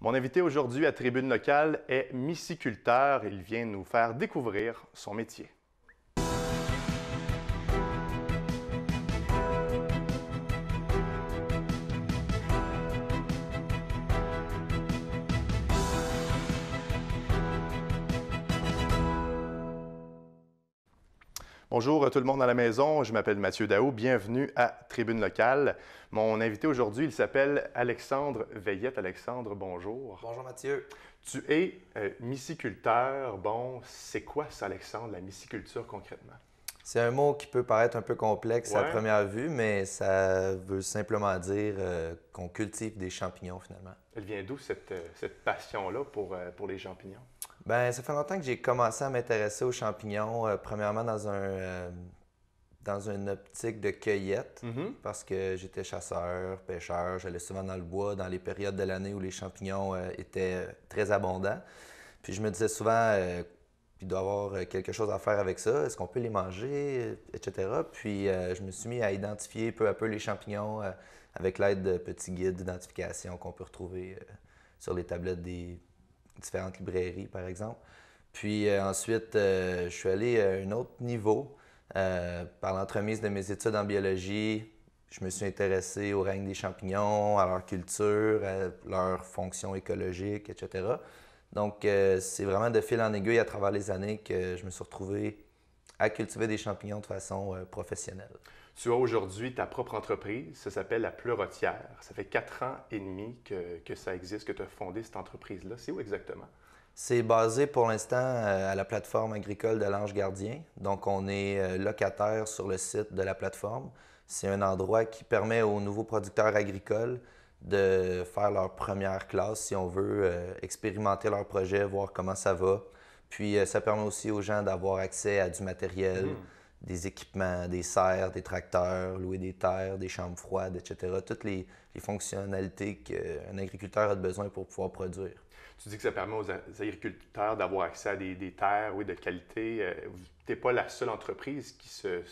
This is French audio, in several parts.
Mon invité aujourd'hui à Tribune Locale est missiculteur. Il vient nous faire découvrir son métier. Bonjour tout le monde à la maison, je m'appelle Mathieu Dao, bienvenue à Tribune locale. Mon invité aujourd'hui, il s'appelle Alexandre Veillette. Alexandre, bonjour. Bonjour Mathieu. Tu es euh, missiculteur. Bon, c'est quoi ça Alexandre, la missiculture concrètement? C'est un mot qui peut paraître un peu complexe à première vue, mais ça veut simplement dire euh, qu'on cultive des champignons finalement. Elle vient d'où cette, euh, cette passion-là pour, euh, pour les champignons? Ben, ça fait longtemps que j'ai commencé à m'intéresser aux champignons, euh, premièrement dans un euh, dans une optique de cueillette, mhm. parce que j'étais chasseur, pêcheur, j'allais souvent dans le bois dans les périodes de l'année où les champignons euh, étaient très abondants. Puis je me disais souvent, il doit y avoir quelque chose à faire avec ça, est-ce qu'on peut les manger, etc. Puis je me suis mis à identifier peu à peu les champignons avec l'aide de petits guides d'identification qu'on peut retrouver sur les tablettes des différentes librairies, par exemple. Puis euh, ensuite, euh, je suis allé à un autre niveau. Euh, par l'entremise de mes études en biologie, je me suis intéressé au règne des champignons, à leur culture, à leur fonction écologique, etc. Donc, c'est vraiment de fil en aiguille à travers les années que je me suis retrouvé à cultiver des champignons de façon professionnelle. Tu as aujourd'hui ta propre entreprise, ça s'appelle La Pleurotière. Ça fait quatre ans et demi que, ça existe, que tu as fondé cette entreprise-là. C'est où exactement? C'est basé pour l'instant euh, à la plateforme agricole de l'Ange Gardien. Donc, on est euh, locataire sur le site de la plateforme. C'est un endroit qui permet aux nouveaux producteurs agricoles de faire leur première classe, si on veut, euh, expérimenter leur projet, voir comment ça va. Puis, ça permet aussi aux gens d'avoir accès à du matériel. Hmm des équipements, des serres, des tracteurs, louer des terres, des chambres froides, etc. Toutes les, fonctionnalités qu'un agriculteur a besoin pour pouvoir produire. Tu dis que ça permet aux agriculteurs d'avoir accès à des, terres oui, de qualité. Euh, tu n'es pas la seule entreprise euh,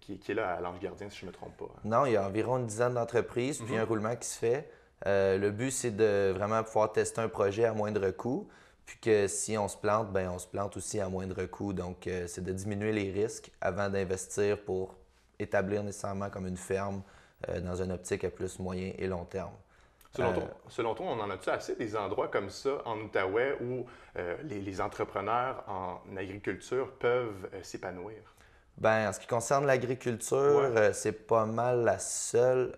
qui, qui, est là à l'Ange Gardien, si je ne me trompe pas. Non, il y a environ une dizaine d'entreprises, puis un mhm. roulement qui se fait. Euh, le but, c'est de vraiment pouvoir tester un projet à moindre coût. Puis que si on se plante, ben on se plante aussi à moindre coût. Donc, euh, c'est de diminuer les risques avant d'investir pour établir nécessairement comme une ferme euh, dans une optique à plus moyen et long terme. Euh, selon, toi, on en a-tu assez des endroits comme ça en Outaouais où les, entrepreneurs en agriculture peuvent s'épanouir? Bien, en ce qui concerne l'agriculture, c'est pas mal la seule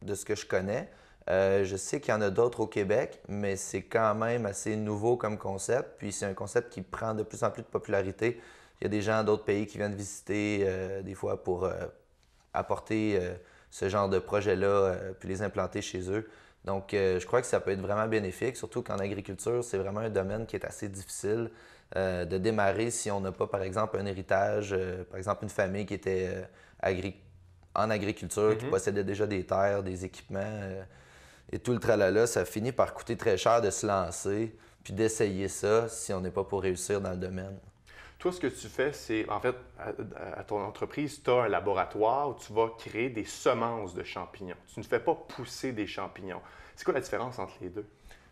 de ce que je connais. Euh, je sais qu'il y en a d'autres au Québec, mais c'est quand même assez nouveau comme concept. Puis c'est un concept qui prend de plus en plus de popularité. Il y a des gens d'autres pays qui viennent visiter euh, des fois pour euh, apporter ce genre de projet-là, puis les implanter chez eux. Donc je crois que ça peut être vraiment bénéfique, surtout qu'en agriculture, c'est vraiment un domaine qui est assez difficile de démarrer si on n'a pas, par exemple, un héritage, par exemple, une famille qui était en agriculture, qui mhm. possédait déjà des terres, des équipements et tout le tralala, ça finit par coûter très cher de se lancer puis d'essayer ça si on n'est pas pour réussir dans le domaine. Toi, ce que tu fais, c'est, en fait, à, ton entreprise, tu as un laboratoire où tu vas créer des semences de champignons. Tu ne fais pas pousser des champignons. C'est quoi la différence entre les deux?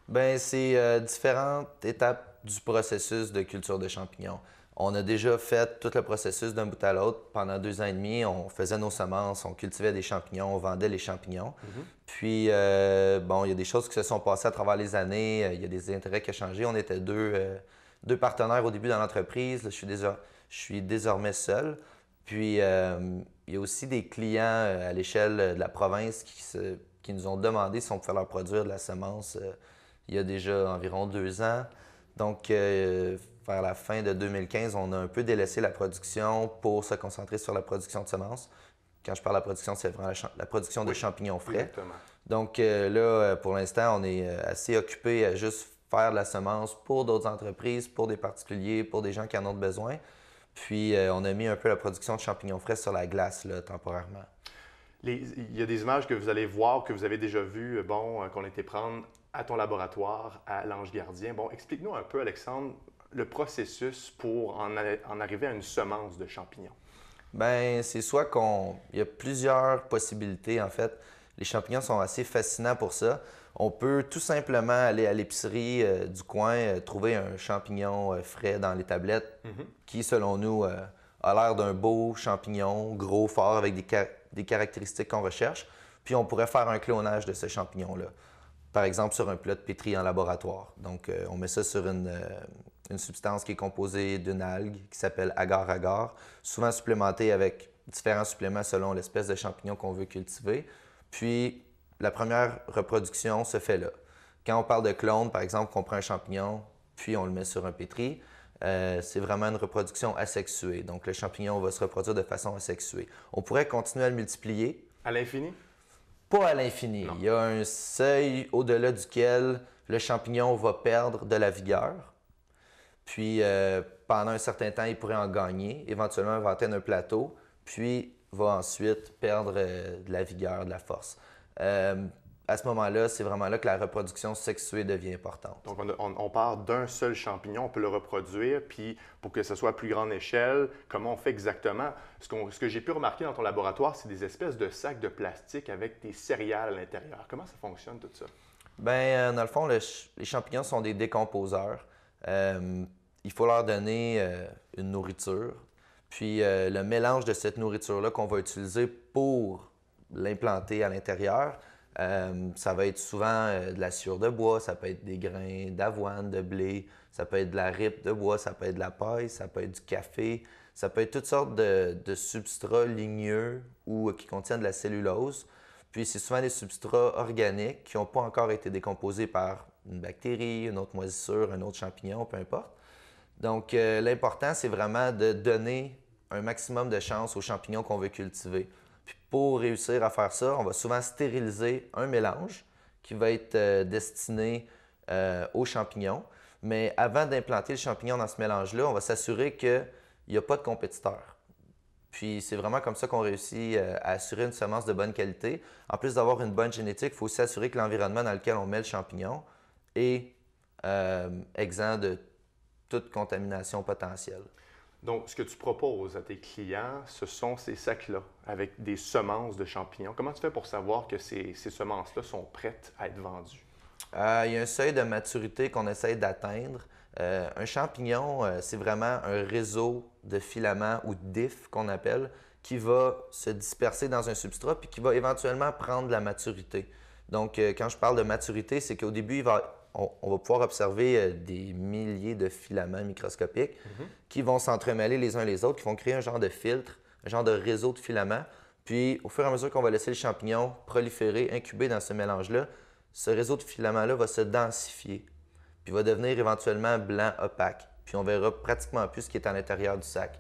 Bien, c'est euh, différentes étapes du processus de culture de champignons. On a déjà fait tout le processus d'un bout à l'autre. Pendant deux ans et demi, on faisait nos semences, on cultivait des champignons, on vendait les champignons. Mhm. Puis, euh, bon, il y a des choses qui se sont passées à travers les années. Euh, il y a des intérêts qui ont changé. On était deux, euh, deux partenaires au début dans l'entreprise. Je, suis, désormais seul. Puis, il y a aussi des clients à l'échelle de la province qui, se, qui, nous ont demandé si on pouvait leur produire de la semence il y a déjà environ deux ans. Donc, vers la fin de 2015, on a un peu délaissé la production pour se concentrer sur la production de semences. Quand je parle de la production, c'est vraiment la, production de champignons frais. Donc euh, là, euh, pour l'instant, on est euh, assez occupé à juste faire de la semence pour d'autres entreprises, pour des particuliers, pour des gens qui en ont besoin. Puis on a mis un peu la production de champignons frais sur la glace là, temporairement. il y a des images que vous allez voir, que vous avez déjà vues, bon, qu'on a été prendre à ton laboratoire, à l'Ange Gardien. Bon, explique-nous un peu, Alexandre, le processus pour en, arriver à une semence de champignons? Ben, c'est soit qu'on. Il y a plusieurs possibilités, en fait. Les champignons sont assez fascinants pour ça. On peut tout simplement aller à l'épicerie euh, du coin, euh, trouver un champignon euh, frais dans les tablettes, mhm. qui, selon nous, a l'air d'un beau champignon, gros, fort, avec des, caractéristiques qu'on recherche. Puis on pourrait faire un clonage de ce champignon-là. Par exemple, sur un plat de pétri en laboratoire. Donc, on met ça sur une une substance qui est composée d'une algue qui s'appelle agar-agar, souvent supplémentée avec différents suppléments selon l'espèce de champignon qu'on veut cultiver. Puis la première reproduction se fait là. Quand on parle de clone, par exemple, qu'on prend un champignon, puis on le met sur un pétri, euh, c'est vraiment une reproduction asexuée. Donc le champignon va se reproduire de façon asexuée. On pourrait continuer à le multiplier. À l'infini? Pas à l'infini. Il y a un seuil au-delà duquel le champignon va perdre de la vigueur. Puis euh, pendant un certain temps, il pourrait en gagner. Éventuellement, il va atteindre un plateau, puis va ensuite perdre euh, de la vigueur, de la force. Euh, à ce moment-là, c'est vraiment là que la reproduction sexuée devient importante. Donc, on, part d'un seul champignon, on peut le reproduire, puis pour que ce soit à plus grande échelle, comment on fait exactement? Ce, que j'ai pu remarquer dans ton laboratoire, c'est des espèces de sacs de plastique avec des céréales à l'intérieur. Comment ça fonctionne tout ça? Bien, dans le fond, les champignons sont des décomposeurs. Euh, il faut leur donner euh, une nourriture. Puis euh, le mélange de cette nourriture-là qu'on va utiliser pour l'implanter à l'intérieur, ça va être souvent de la sciure de bois, ça peut être des grains d'avoine, de blé, ça peut être de la ripe de bois, ça peut être de la paille, ça peut être du café, ça peut être toutes sortes de, de substrats ligneux ou qui contiennent de la cellulose. Puis c'est souvent des substrats organiques qui n'ont pas encore été décomposés par une bactérie, une autre moisissure, un autre champignon, peu importe. Donc, euh, l'important, c'est vraiment de donner un maximum de chance aux champignons qu'on veut cultiver. Puis pour réussir à faire ça, on va souvent stériliser un mélange qui va être euh, destiné euh, aux champignons. Mais avant d'implanter le champignon dans ce mélange-là, on va s'assurer qu'il n'y a pas de compétiteur. Puis c'est vraiment comme ça qu'on réussit à assurer une semence de bonne qualité. En plus d'avoir une bonne génétique, il faut s'assurer que l'environnement dans lequel on met le champignon, et euh, exempt de toute contamination potentielle. Donc, ce que tu proposes à tes clients, ce sont ces sacs-là avec des semences de champignons. Comment tu fais pour savoir que ces, semences-là sont prêtes à être vendues? Euh, il y a un seuil de maturité qu'on essaie d'atteindre. Euh, un champignon, c'est vraiment un réseau de filaments ou d'ifs qu'on appelle qui va se disperser dans un substrat puis qui va éventuellement prendre la maturité. Donc, quand je parle de maturité, c'est qu'au début, il va on, va pouvoir observer euh, des milliers de filaments microscopiques mhm. qui vont s'entremêler les uns les autres, qui vont créer un genre de filtre, un genre de réseau de filaments. Puis, au fur et à mesure qu'on va laisser le champignon proliférer, incuber dans ce mélange-là, ce réseau de filaments-là va se densifier, puis va devenir éventuellement blanc opaque. Puis on verra pratiquement plus ce qui est à l'intérieur du sac.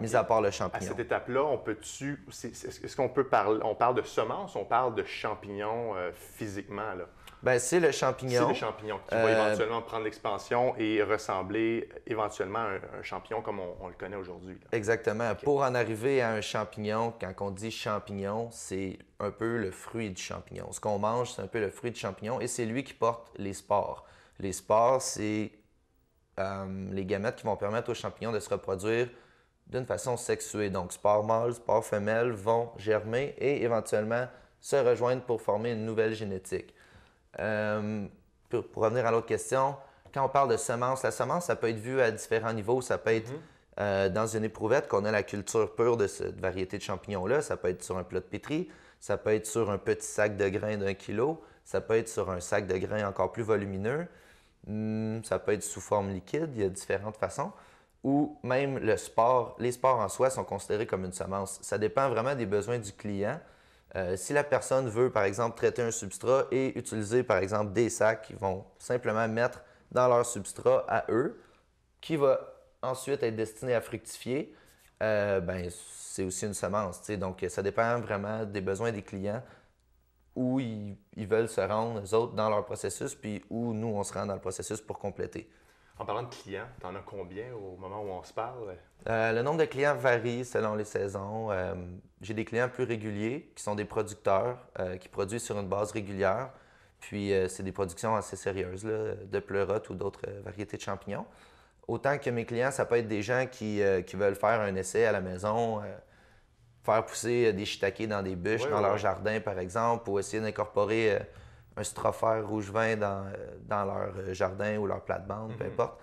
Mis à part le champignon. À cette étape-là, on peut-tu. Est-ce qu'on peut parler. On parle de semences, on parle de champignons euh, physiquement, là? Ben, c'est le champignon. qui va euh, éventuellement prendre l'expansion et ressembler éventuellement à un, champignon comme on, le connaît aujourd'hui. Exactement. Pour en arriver à un champignon, quand on dit champignon, c'est un peu le fruit du champignon. Ce qu'on mange, c'est un peu le fruit du champignon et c'est lui qui porte les spores. Les spores, c'est euh, les gamètes qui vont permettre aux champignons de se reproduire d'une façon sexuée. Donc, spores mâles, spores femelles vont germer et éventuellement se rejoindre pour former une nouvelle génétique. Euh, pour, revenir à l'autre question, quand on parle de semence, la semence, ça peut être vu à différents niveaux. Ça peut être mhm. euh, dans une éprouvette qu'on a la culture pure de cette variété de champignons-là. Ça peut être sur un plat de pétri. Ça peut être sur un petit sac de grains d'un kilo. Ça peut être sur un sac de grains encore plus volumineux. Hmm, ça peut être sous forme liquide. Il y a différentes façons. Ou même le sport, les sports en soi sont considérés comme une semence. Ça dépend vraiment des besoins du client. Euh, si la personne veut, par exemple, traiter un substrat et utiliser, par exemple, des sacs qu'ils vont simplement mettre dans leur substrat à eux, qui va ensuite être destiné à fructifier, euh, ben, c'est aussi une semence. Donc, ça dépend vraiment des besoins des clients, où ils, veulent se rendre, eux autres, dans leur processus, puis où nous, on se rend dans le processus pour compléter. En parlant de clients, tu en as combien au moment où on se parle? Euh, le nombre de clients varie selon les saisons. Euh, j'ai des clients plus réguliers qui sont des producteurs euh, qui produisent sur une base régulière. Puis c'est des productions assez sérieuses de pleurotes ou d'autres variétés de champignons. Autant que mes clients, ça peut être des gens qui, veulent faire un essai à la maison, faire pousser des shiitakes dans des bûches, dans leur jardin par exemple, ou essayer d'incorporer un strophère rouge-vin dans, dans, leur jardin ou leur plate-bande, peu mhm. importe.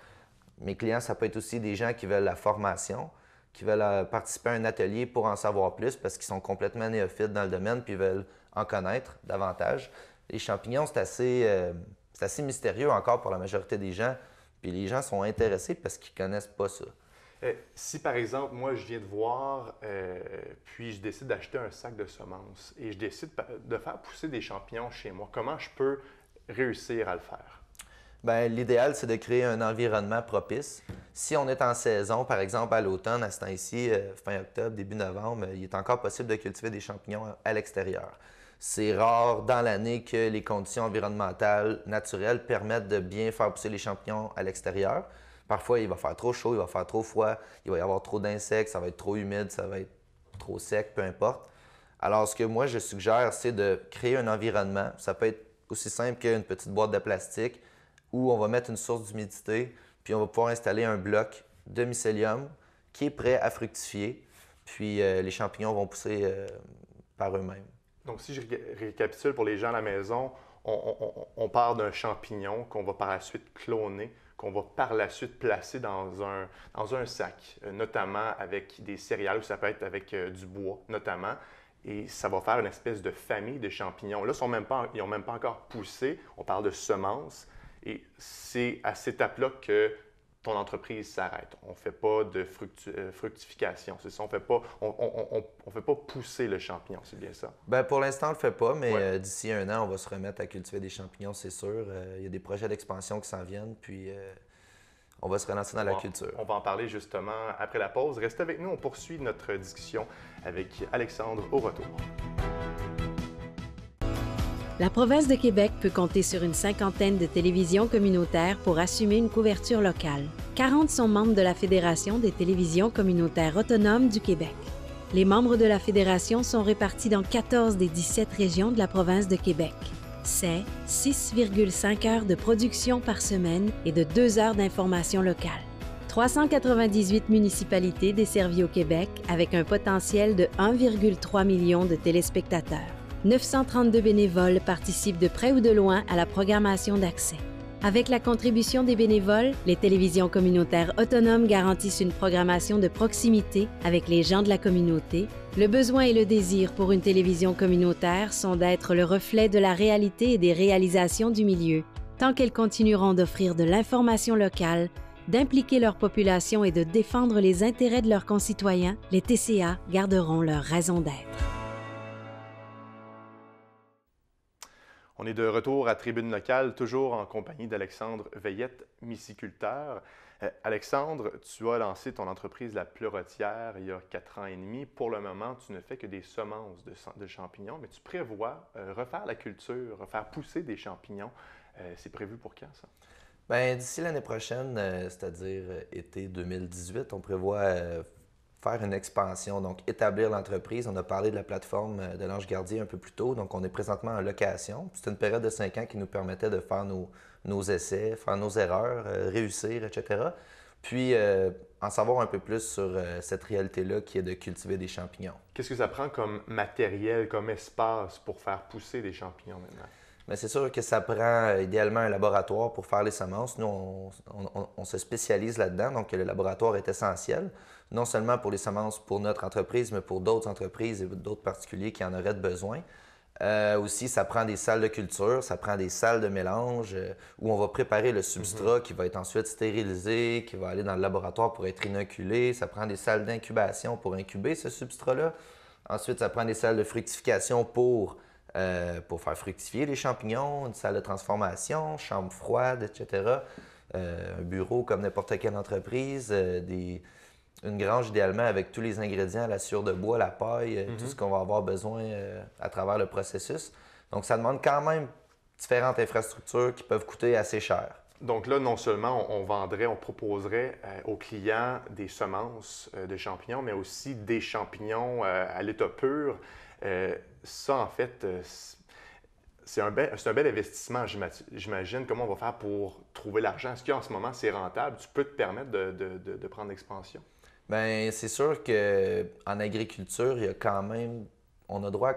Mes clients, ça peut être aussi des gens qui veulent la formation, qui veulent euh, participer à un atelier pour en savoir plus parce qu'ils sont complètement néophytes dans le domaine puis veulent en connaître davantage. Les champignons, c'est assez, euh, assez mystérieux encore pour la majorité des gens. Puis les gens sont intéressés parce qu'ils connaissent pas ça. Euh, si par exemple, moi, je viens de voir, euh, puis je décide d'acheter un sac de semences et je décide de faire pousser des champignons chez moi, comment je peux réussir à le faire? Ben, l'idéal, c'est de créer un environnement propice. Si on est en saison, par exemple à l'automne, à ce temps-ci, euh, fin octobre, début novembre, il est encore possible de cultiver des champignons à l'extérieur. C'est rare dans l'année que les conditions environnementales naturelles permettent de bien faire pousser les champignons à l'extérieur. Parfois, il va faire trop chaud, il va faire trop froid, il va y avoir trop d'insectes, ça va être trop humide, ça va être trop sec, peu importe. Alors, ce que moi, je suggère, c'est de créer un environnement. Ça peut être aussi simple qu'une petite boîte de plastique où on va mettre une source d'humidité, puis on va pouvoir installer un bloc de mycélium qui est prêt à fructifier, puis euh, les champignons vont pousser euh, par eux-mêmes. Donc, si je récapitule pour les gens à la maison, on, on part d'un champignon qu'on va par la suite cloner on va par la suite placer dans un, dans un sac, euh, notamment avec des céréales ou ça peut être avec euh, du bois, notamment. Et ça va faire une espèce de famille de champignons. Là, même ils n'ont même pas encore poussé. On parle de semences. Et c'est à cette étape-là que ton entreprise s'arrête. On ne fait pas de euh, fructification, c'est ça. On ne fait, pas, on, fait pas pousser le champignon, c'est bien ça. Ben, pour l'instant, on ne le fait pas, mais euh, d'ici un an, on va se remettre à cultiver des champignons, c'est sûr. Euh, il y a des projets d'expansion qui s'en viennent, puis on va se relancer dans la culture. On va en parler justement après la pause. Restez avec nous, on poursuit notre discussion avec Alexandre au retour. La province de Québec peut compter sur une cinquantaine de télévisions communautaires pour assumer une couverture locale. 40 sont membres de la Fédération des télévisions communautaires autonomes du Québec. Les membres de la Fédération sont répartis dans 14 des 17 régions de la province de Québec. C'est 6,5 heures de production par semaine et de 2 heures d'information locale. 398 municipalités desservies au Québec avec un potentiel de 1,3 million de téléspectateurs. 932 bénévoles participent de près ou de loin à la programmation d'accès. Avec la contribution des bénévoles, les télévisions communautaires autonomes garantissent une programmation de proximité avec les gens de la communauté. Le besoin et le désir pour une télévision communautaire sont d'être le reflet de la réalité et des réalisations du milieu, tant qu'elles continueront d'offrir de l'information locale, d'impliquer leur population et de défendre les intérêts de leurs concitoyens, les TCA garderont leur raison d'être. On est de retour à Tribune locale, toujours en compagnie d'Alexandre Veillette, missiculteur. Euh, Alexandre, tu as lancé ton entreprise La Pleurotière il y a quatre ans et demi. Pour le moment, tu ne fais que des semences de, champignons, mais tu prévois euh, refaire la culture, refaire pousser des champignons. Euh, c'est prévu pour quand ça? Bien, d'ici l'année prochaine, c'est-à-dire été 2018, on prévoit faire une expansion, donc établir l'entreprise. On a parlé de la plateforme euh, de l'Ange Gardien un peu plus tôt, donc on est présentement en location. C'est une période de cinq ans qui nous permettait de faire nos, essais, faire nos erreurs, euh, réussir, etc. Puis euh, en savoir un peu plus sur cette réalité-là qui est de cultiver des champignons. Qu'est-ce que ça prend comme matériel, comme espace pour faire pousser des champignons maintenant? Mais c'est sûr que ça prend euh, idéalement un laboratoire pour faire les semences. Nous, on, se spécialise là-dedans, donc le laboratoire est essentiel, non seulement pour les semences pour notre entreprise, mais pour d'autres entreprises et d'autres particuliers qui en auraient besoin. Euh, aussi, ça prend des salles de culture, ça prend des salles de mélange euh, où on va préparer le substrat mhm. qui va être ensuite stérilisé, qui va aller dans le laboratoire pour être inoculé. Ça prend des salles d'incubation pour incuber ce substrat-là. Ensuite, ça prend des salles de fructification pour euh, pour faire fructifier les champignons, une salle de transformation, chambre froide, etc. Euh, un bureau comme n'importe quelle entreprise, euh, une grange idéalement avec tous les ingrédients, la sueur de bois, la paille, tout mhm. ce qu'on va avoir besoin à travers le processus. Donc ça demande quand même différentes infrastructures qui peuvent coûter assez cher. Donc là, non seulement on, vendrait, on proposerait aux clients des semences de champignons, mais aussi des champignons à l'état pur ça, en fait, euh, c'est un, bel, investissement, j'imagine. Comment on va faire pour trouver l'argent? Est-ce qu'en ce moment, c'est rentable? Tu peux te permettre de, prendre l'expansion? Bien, c'est sûr qu'en agriculture, il y a quand même. On a droit à,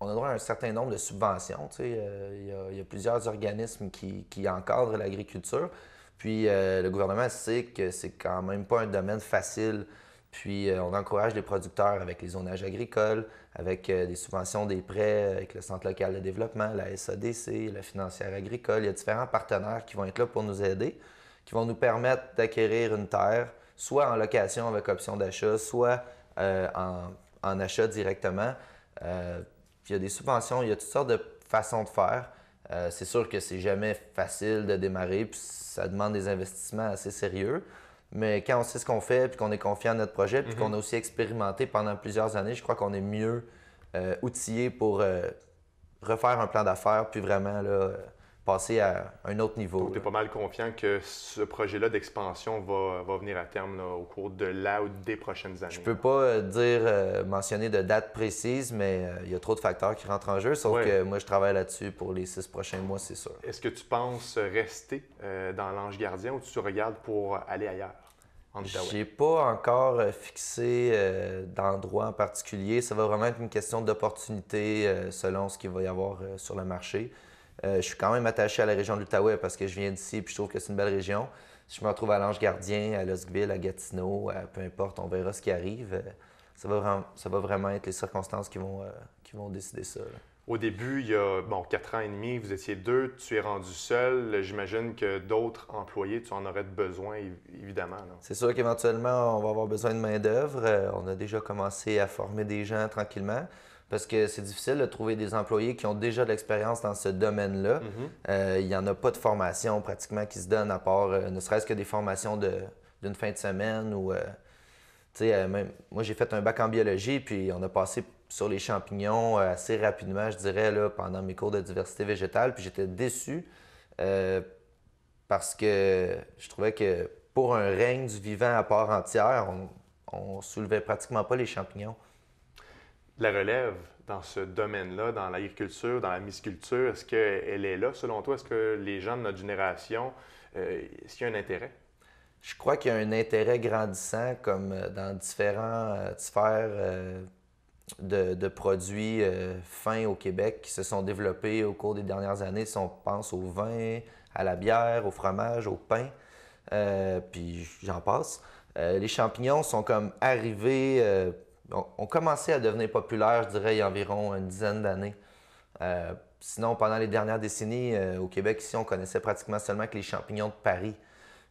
on a droit à un certain nombre de subventions. Euh, il, y a, plusieurs organismes qui, encadrent l'agriculture. Puis euh, le gouvernement sait que c'est quand même pas un domaine facile puis, euh, on encourage les producteurs avec les zonages agricoles, avec euh, des subventions, des prêts, euh, avec le Centre local de développement, la SADC, la financière agricole. Il y a différents partenaires qui vont être là pour nous aider, qui vont nous permettre d'acquérir une terre, soit en location avec option d'achat, soit en, en, achat directement. il y a des subventions, il y a toutes sortes de façons de faire. c'est sûr que c'est jamais facile de démarrer, puis ça demande des investissements assez sérieux. Mais quand on sait ce qu'on fait, puis qu'on est confiant à notre projet, puis mhm. qu'on a aussi expérimenté pendant plusieurs années, je crois qu'on est mieux euh, outillé pour euh, refaire un plan d'affaires, puis vraiment là, euh, passer à un autre niveau. tu es pas mal confiant que ce projet-là d'expansion va, va, venir à terme au cours de la ou des prochaines années? Je peux pas euh, dire, euh, mentionner de date précise, mais euh, il y a trop de facteurs qui rentrent en jeu, sauf que moi, je travaille là-dessus pour les six prochains mois, c'est sûr. Est-ce que tu penses rester dans l'Ange gardien ou tu te regardes pour aller ailleurs? J'ai pas encore fixé d'endroit en particulier. Ça va vraiment être une question d'opportunité selon ce qu'il va y avoir sur le marché. Euh, je suis quand même attaché à la région de l'Outaouais parce que je viens d'ici et je trouve que c'est une belle région. Si je me retrouve à l'Ange Gardien, à Losqueville, à Gatineau, peu importe, on verra ce qui arrive. Euh, ça va, vraiment, être les circonstances qui vont, euh, décider ça. Au début, il y a bon, quatre ans et demi, vous étiez deux, tu es rendu seul. J'imagine que d'autres employés, tu en aurais besoin, évidemment. C'est sûr qu'éventuellement, on va avoir besoin de main-d'œuvre. Euh, on a déjà commencé à former des gens tranquillement parce que c'est difficile de trouver des employés qui ont déjà de l'expérience dans ce domaine-là. Mm-hmm. Euh, il n'y en a pas de formation pratiquement qui se donne à part euh, ne serait-ce que des formations d'une fin de semaine ou. Tu même, moi, j'ai fait un bac en biologie, puis on a passé sur les champignons euh, assez rapidement, je dirais, là, pendant mes cours de diversité végétale. Puis j'étais déçu euh, parce que je trouvais que pour un règne du vivant à part entière, on, soulevait pratiquement pas les champignons. La relève dans ce domaine-là, dans l'agriculture, dans la misculture, est-ce qu'elle est là selon toi? Est-ce que les gens de notre génération, euh, est-ce qu'il y a un intérêt? Je crois qu'il y a un intérêt grandissant, comme dans différents de, produits euh, fins au Québec qui se sont développés au cours des dernières années. Si on pense au vin, à la bière, au fromage, au pain, euh, puis j'en passe. Euh, les champignons sont comme arrivés, ont commencé à devenir populaires, je dirais, il y a environ une dizaine d'années. sinon, pendant les dernières décennies, au Québec, ici, on connaissait pratiquement seulement que les champignons de Paris.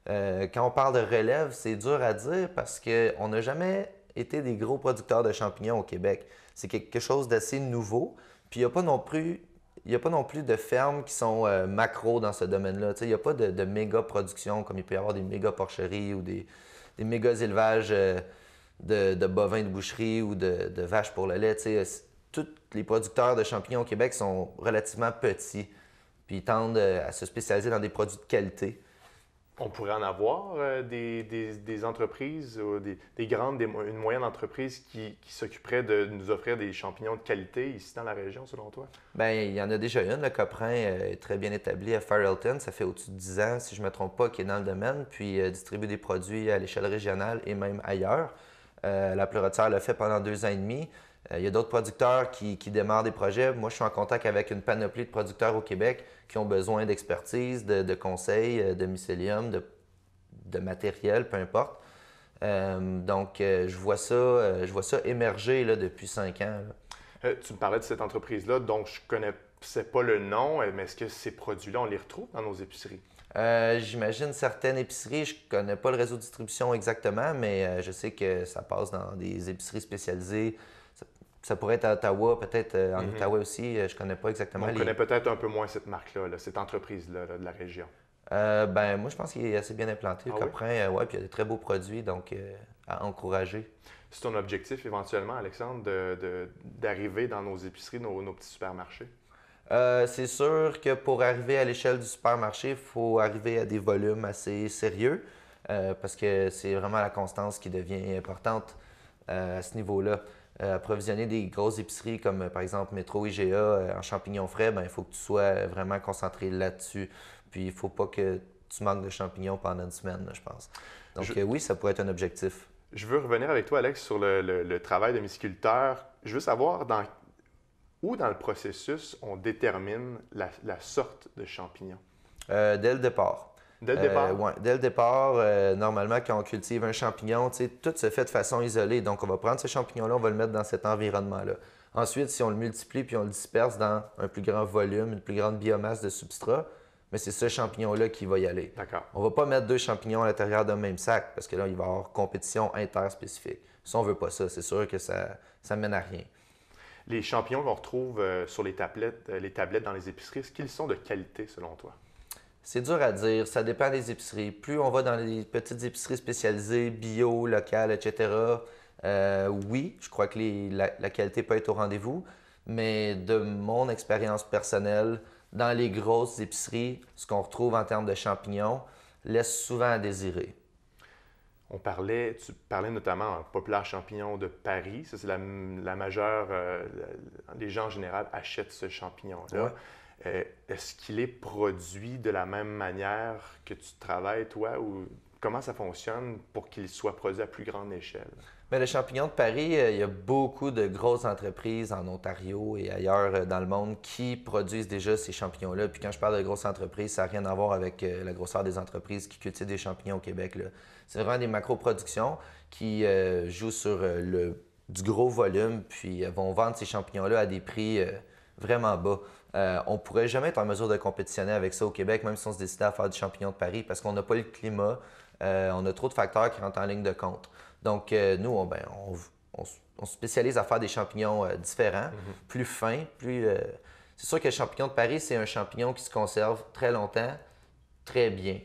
quand on parle de relève, c'est dur à dire parce qu'on n'a jamais étaient des gros producteurs de champignons au Québec. C'est quelque chose d'assez nouveau. Puis il n'y a pas non plus de fermes qui sont euh, macro dans ce domaine-là. Il n'y a pas de, méga production comme il peut y avoir des méga porcheries ou des, méga élevages euh, de, bovins de boucherie ou de, vaches pour le lait. Tous les producteurs de champignons au Québec sont relativement petits. Puis ils tendent euh, à se spécialiser dans des produits de qualité. On pourrait en avoir euh, des, entreprises, des, grandes, une moyenne entreprise qui, s'occuperait de nous offrir des champignons de qualité ici dans la région, selon toi? Bien, il y en a déjà une. Le Coprin euh, est très bien établi à Farrelton. Ça fait au-dessus de 10 ans, si je ne me trompe pas, qui est dans le domaine, puis euh, distribue des produits à l'échelle régionale et même ailleurs. La la pleurotière l'a fait pendant deux ans et demi. Euh, il y a d'autres producteurs qui, démarrent des projets. Moi, je suis en contact avec une panoplie de producteurs au Québec qui ont besoin d'expertise, de, conseils, euh, de mycélium, de, matériel, peu importe. Euh, donc, je, vois ça, je vois ça émerger là, depuis cinq ans. tu me parlais de cette entreprise-là, donc je ne connaissais pas le nom, mais est-ce que ces produits-là, on les retrouve dans nos épiceries? J'imagine certaines épiceries. Je ne connais pas le réseau de distribution exactement, mais je sais que ça passe dans des épiceries spécialisées, ça pourrait être à Ottawa, peut-être euh, en mhm. Ottawa aussi. Euh, je ne connais pas exactement. On connaît peut-être un peu moins cette marque-là, cette entreprise-là de la région. Euh, ben, moi, je pense qu'il est assez bien implanté. Après, ah ouais, puis il y a des très beaux produits, donc à encourager. C'est ton objectif éventuellement, Alexandre, d'arriver de, dans nos épiceries, nos, petits supermarchés? c'est sûr que pour arriver à l'échelle du supermarché, il faut arriver à des volumes assez sérieux parce que c'est vraiment la constance qui devient importante à ce niveau-là. Euh, approvisionner des grosses épiceries comme euh, par exemple Métro IGA euh, en champignons frais, ben, il faut que tu sois vraiment concentré là-dessus. Puis il faut pas que tu manques de champignons pendant une semaine, je pense. Donc oui, ça pourrait être un objectif. Je veux revenir avec toi, Alex, sur le, travail de myciculteur. Je veux savoir dans, où dans le processus on détermine la, sorte de champignons. dès le départ. Euh, dès le départ? dès le départ, normalement, quand on cultive un champignon, tout se fait de façon isolée. Donc, on va prendre ce champignon-là, on va le mettre dans cet environnement-là. Ensuite, si on le multiplie puis on le disperse dans un plus grand volume, une plus grande biomasse de substrat, mais c'est ce champignon-là qui va y aller. D'accord. On va pas mettre deux champignons à l'intérieur d'un même sac parce que là, il va y avoir compétition interspécifique. Si on veut pas ça, c'est sûr que ça, ne mène à rien. Les champignons qu'on retrouve euh, sur les tablettes, euh, les tablettes dans les épiceries, est-ce qu'ils sont de qualité selon toi? C'est dur à dire, ça dépend des épiceries. Plus on va dans les petites épiceries spécialisées, bio, locales, etc., euh, oui, je crois que la, qualité peut être au rendez-vous, mais de mon expérience personnelle, dans les grosses épiceries, ce qu'on retrouve en termes de champignons laisse souvent à désirer. On parlait, tu parlais notamment en populaire champignon de Paris. Ça, c'est la, majeure. Euh, les gens en général achètent ce champignon-là. Euh, est-ce qu'il est produit de la même manière que tu travailles, toi, ou comment ça fonctionne pour qu'il soit produit à plus grande échelle? Mais ben, le champignon de Paris, euh, il y a beaucoup de grosses entreprises en Ontario et ailleurs euh, dans le monde qui produisent déjà ces champignons-là. Puis quand je parle de grosses entreprises, ça n'a rien à voir avec la grosseur des entreprises qui cultivent des champignons au Québec. C'est vraiment des macro-productions qui jouent sur le, du gros volume, puis vont vendre ces champignons-là à des prix vraiment bas. Euh, on ne pourrait jamais être en mesure de compétitionner avec ça au Québec, même si on se décidait à faire du champignon de Paris, parce qu'on n'a pas le climat, euh, on a trop de facteurs qui rentrent en ligne de compte. Donc, euh, nous, ben, on, se spécialise à faire des champignons différents, mhm. plus fins, plus. C'est sûr que le champignon de Paris, c'est un champignon qui se conserve très longtemps, très bien.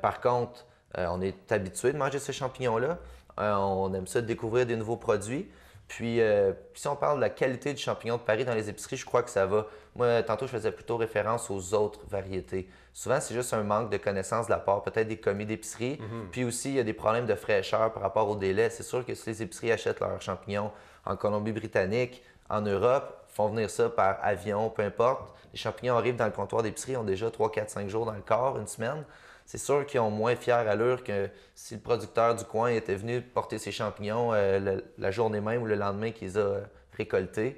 par contre, on est habitué de manger ces champignons-là. on aime ça de découvrir des nouveaux produits. Puis, euh, si on parle de la qualité du champignon de Paris dans les épiceries, je crois que ça va. Moi, tantôt, je faisais plutôt référence aux autres variétés. Souvent, c'est juste un manque de connaissance de la part peut-être des commis d'épicerie. Mhm. Puis aussi, il y a des problèmes de fraîcheur par rapport au délai. C'est sûr que si les épiceries achètent leurs champignons en Colombie-Britannique, en Europe, font venir ça par avion, peu importe. Les champignons arrivent dans le comptoir d'épicerie, ont déjà 3, 4, 5 jours dans le corps, une semaine c'est sûr qu'ils ont moins fière allure que si le producteur du coin était venu porter ses champignons euh, la journée même ou le lendemain qu'ils ont récolté. Euh, récoltés.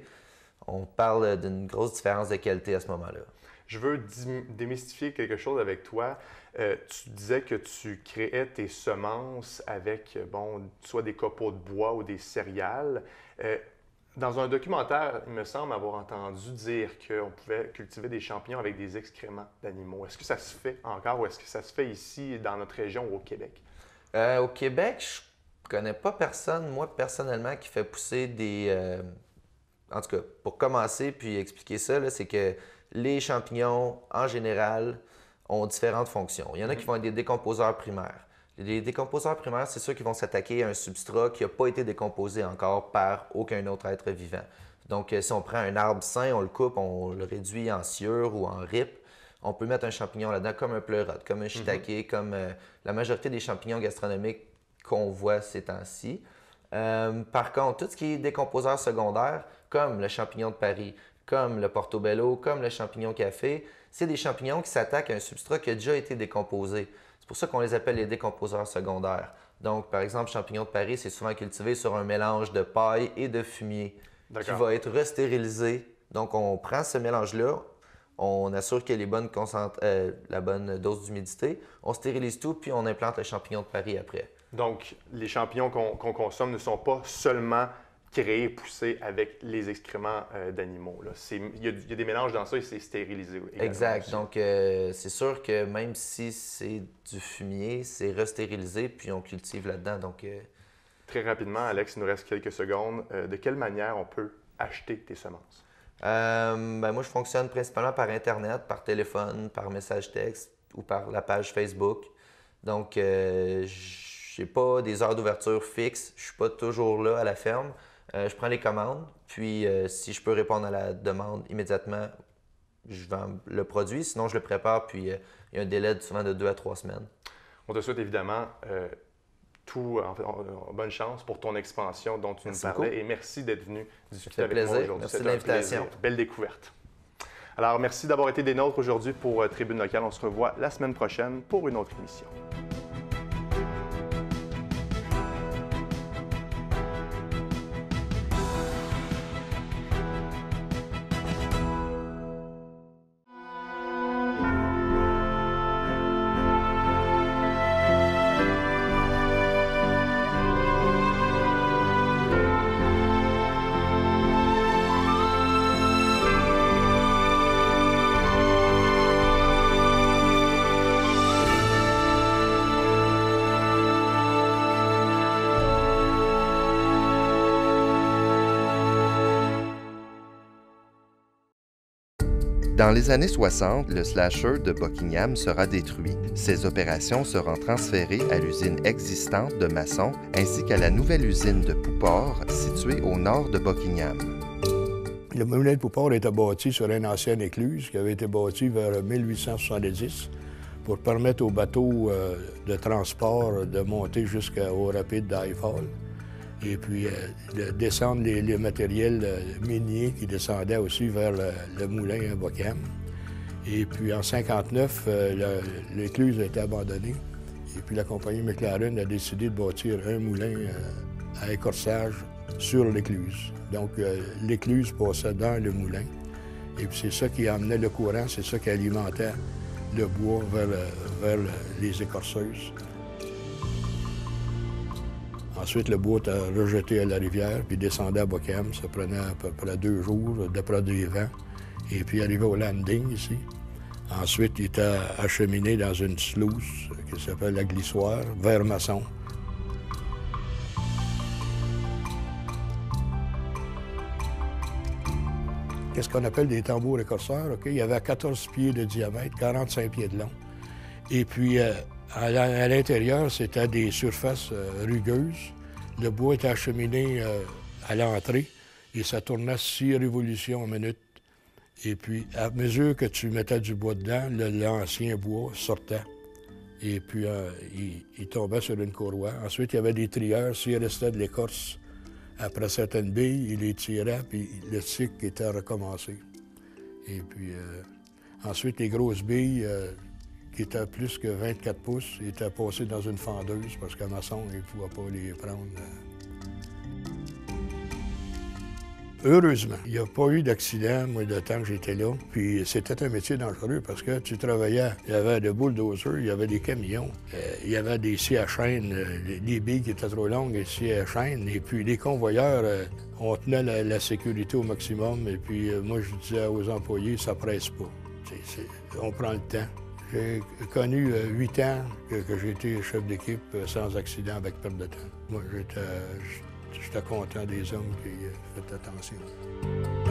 On parle d'une grosse différence de qualité à ce moment-là. Je veux démystifier quelque chose avec toi. Euh, tu disais que tu créais tes semences avec, bon, soit des copeaux de bois ou des céréales dans un documentaire, il me semble avoir entendu dire qu'on pouvait cultiver des champignons avec des excréments d'animaux. Est-ce que ça se fait encore ou est-ce que ça se fait ici, dans notre région au Québec? Euh, au Québec, je connais pas personne, moi personnellement, qui fait pousser des. Euh, en tout cas, pour commencer puis expliquer ça, c'est que les champignons, en général, ont différentes fonctions. Il y en a mm-hmm. qui vont être des décomposeurs primaires. Les décomposeurs primaires, c'est ceux qui vont s'attaquer à un substrat qui n'a pas été décomposé encore par aucun autre être vivant. Donc, euh, si on prend un arbre sain, on le coupe, on le réduit en sciure ou en rip, on peut mettre un champignon là-dedans comme un pleurote, comme un shiitake, mhm. comme euh, la majorité des champignons gastronomiques qu'on voit ces temps-ci. Euh, par contre, tout ce qui est décomposeur secondaire, comme le champignon de Paris, comme le portobello, comme le champignon café, c'est des champignons qui s'attaquent à un substrat qui a déjà été décomposé. C'est pour ça qu'on les appelle les décomposeurs secondaires. Donc, par exemple, champignons de Paris, c'est souvent cultivé sur un mélange de paille et de fumier qui va être restérilisé. Donc, on prend ce mélange-là, on assure qu'il y a euh, la bonne dose d'humidité, on stérilise tout, puis on implante un champignon de Paris après. Donc, les champignons qu'on consomme ne sont pas seulement créé, poussé avec les excréments euh, d'animaux. Il y, a des mélanges dans ça et c'est stérilisé. Exact. Donc, euh, c'est sûr que même si c'est du fumier, c'est restérilisé, puis on cultive là-dedans. Donc, euh, Très rapidement, Alex, il nous reste quelques secondes. de quelle manière on peut acheter tes semences? Ben moi, je fonctionne principalement par Internet, par téléphone, par message texte ou par la page Facebook. Donc, je n'ai pas des heures d'ouverture fixes. Je ne suis pas toujours là à la ferme. Euh, je prends les commandes, puis euh, si je peux répondre à la demande immédiatement, je vends le produit. Sinon, je le prépare, puis euh, il y a un délai de, souvent de deux à trois semaines. On te souhaite évidemment tout, en, bonne chance pour ton expansion dont tu nous parlais. Et merci d'être venu discuter avec plaisir. moi aujourd'hui. Merci de l'invitation. Belle découverte. Alors, merci d'avoir été des nôtres aujourd'hui pour Tribune Locale. On se revoit la semaine prochaine pour une autre émission. Dans les années 60, le slasher de Buckingham sera détruit. Ses opérations seront transférées à l'usine existante de Masson ainsi qu'à la nouvelle usine de Pouport située au nord de Buckingham. Le moulin de Pouport était bâti sur une ancienne écluse qui avait été bâtie vers 1870 pour permettre aux bateaux euh, de transport de monter jusqu'au rapide d'Highfall et puis euh, descendre les, le matériel euh, minier qui descendait aussi vers le, moulin à Bocam. Et puis en 59, euh, l'écluse a été abandonnée. Et puis la compagnie McLaren a décidé de bâtir un moulin à écorçage sur l'écluse. Donc l'écluse passait dans le moulin. Et puis c'est ça qui amenait le courant, c'est ça qui alimentait le bois vers les écorceuses. Ensuite, le bois a rejeté à la rivière, puis descendait à Bokem. Ça prenait à peu près deux jours, d'après des vent. Et puis, arrivé au landing ici. Ensuite, il était acheminé dans une sluice qui s'appelle la glissoire, vers Masson. Qu'est-ce qu'on appelle des tambours écorceurs, OK? Il y avait 14 pieds de diamètre, 45 pieds de long. Et puis, euh, à l'intérieur, c'était des surfaces euh, rugueuses. Le bois était acheminé euh, à l'entrée et ça tournait six révolutions en minute. Et puis, à mesure que tu mettais du bois dedans, l'ancien bois sortait. Et puis, euh, il, tombait sur une courroie. Ensuite, il y avait des trieurs. S'il restait de l'écorce, après certaines billes, il les tirait, puis le cycle était recommencé. Et puis, ensuite, les grosses billes, qui était plus que 24 pouces, il était passé dans une fendeuse parce qu'un maçon, il ne pouvait pas les prendre. Heureusement, il n'y a pas eu d'accident, moi, le temps que j'étais là. Puis c'était un métier dangereux parce que tu travaillais, il y avait des bulldozers, il y avait des camions, euh, il y avait des scies à chaîne, des euh, billes qui étaient trop longues, des scies à chaîne. Et puis les convoyeurs, euh, on tenait la, sécurité au maximum. Et puis moi, je disais aux employés, ça presse pas. on prend le temps. J'ai connu euh, huit ans que, que j'ai été chef d'équipe euh, sans accident avec perte de temps. Moi, j'étais content des hommes qui euh, faisaient attention.